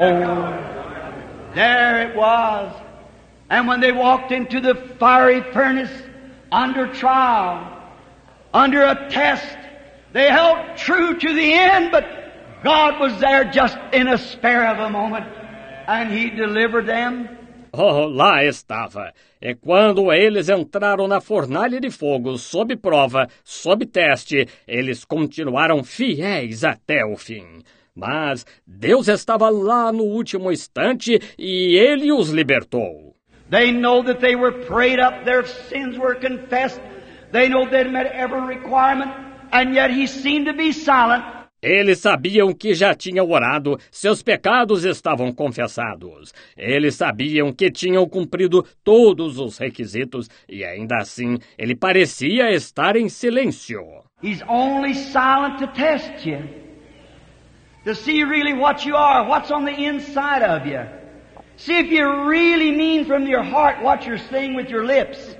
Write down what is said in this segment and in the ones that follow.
Oh, there it was. And when they walked into the fiery furnace under trial, under a test, they held true to the end, but God was there just in a spare of a moment, and He delivered them. Oh, lá estava. E quando eles entraram na fornalha de fogo, sob prova, sob teste, eles continuaram fiéis até o fim. Mas Deus estava lá no último instante e ele os libertou. They know that they were prayed up, their sins were confessed, they know met every requirement, and yet he seemed to be silent. Eles sabiam que já tinham orado, seus pecados estavam confessados. Eles sabiam que tinham cumprido todos os requisitos e ainda assim ele parecia estar em silêncio. He's only silent to test you to see really what you are, what's on the inside of you. See if you really mean from your heart what you're saying with your lips.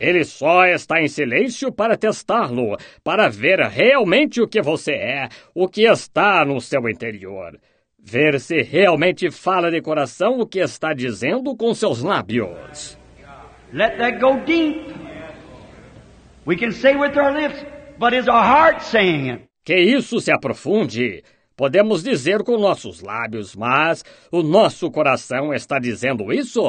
Ele só está em silêncio para testá-lo, para ver realmente o que você é, o que está no seu interior. Ver se realmente fala de coração o que está dizendo com seus lábios. Let that go deep. We can say with our lips, but is our heart saying it? Que isso se aprofunde. Podemos dizer com nossos lábios, mas o nosso coração está dizendo isso?